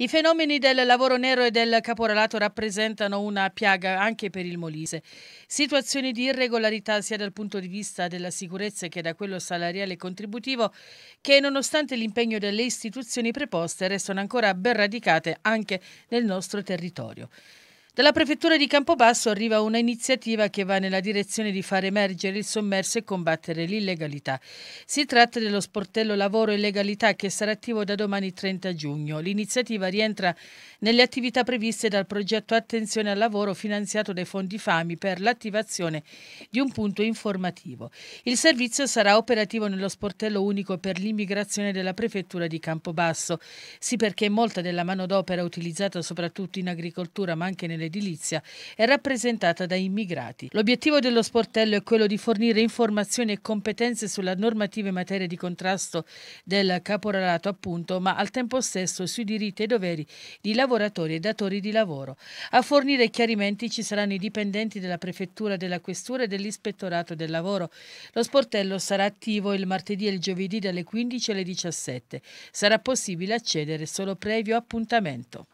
I fenomeni del lavoro nero e del caporalato rappresentano una piaga anche per il Molise. Situazioni di irregolarità sia dal punto di vista della sicurezza che da quello salariale e contributivo che nonostante l'impegno delle istituzioni preposte restano ancora ben radicate anche nel nostro territorio. Dalla prefettura di Campobasso arriva una iniziativa che va nella direzione di far emergere il sommerso e combattere l'illegalità. Si tratta dello sportello Lavoro e Legalità che sarà attivo da domani 30 giugno. L'iniziativa rientra nelle attività previste dal progetto Attenzione al lavoro finanziato dai fondi FAMI per l'attivazione di un punto informativo. Il servizio sarà operativo nello sportello unico per l'immigrazione della prefettura di Campobasso. Sì perché molta della manodopera utilizzata soprattutto in agricoltura ma anche nelle edilizia è rappresentata da immigrati. L'obiettivo dello sportello è quello di fornire informazioni e competenze sulla normativa in materia di contrasto del caporalato, appunto, ma al tempo stesso sui diritti e doveri di lavoratori e datori di lavoro. A fornire chiarimenti ci saranno i dipendenti della prefettura, della questura e dell'ispettorato del lavoro. Lo sportello sarà attivo il martedì e il giovedì dalle 15 alle 17. Sarà possibile accedere solo previo appuntamento.